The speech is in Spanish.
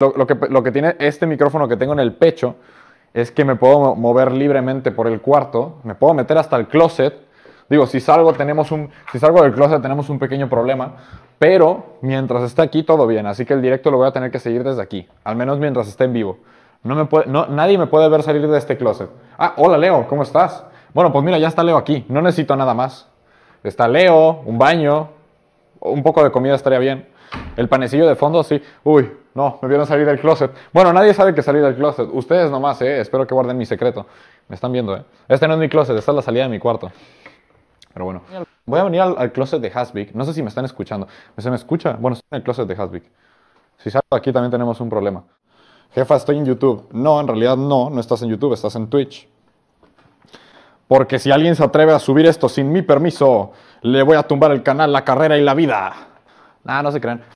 Lo, que, tiene este micrófono que tengo en el pecho es que me puedo mover libremente por el cuarto, me puedo meter hasta el closet. Digo, si salgo, tenemos un, si salgo del closet tenemos un pequeño problema, pero mientras esté aquí todo bien, así que el directo lo voy a tener que seguir desde aquí, al menos mientras esté en vivo. No me puede, no, nadie me puede ver salir de este closet. Ah, hola Leo, ¿cómo estás? Bueno, pues mira, ya está Leo aquí, no necesito nada más. Está Leo, un baño, un poco de comida estaría bien. El panecillo de fondo, sí. Uy, no, me vieron salir del closet. Bueno, nadie sabe que salí del closet. Ustedes nomás, ¿eh? Espero que guarden mi secreto. Me están viendo, ¿eh? Este no es mi closet, esta es la salida de mi cuarto. Pero bueno. Voy a venir al, closet de Hasbik. No sé si me están escuchando. ¿Se me escucha? Bueno, estoy en el closet de Hasbik. Si salgo aquí también tenemos un problema. Jefa, estoy en YouTube. No, en realidad no, no estás en YouTube, estás en Twitch. Porque si alguien se atreve a subir esto sin mi permiso, le voy a tumbar el canal, la carrera y la vida. Nah, no se crean.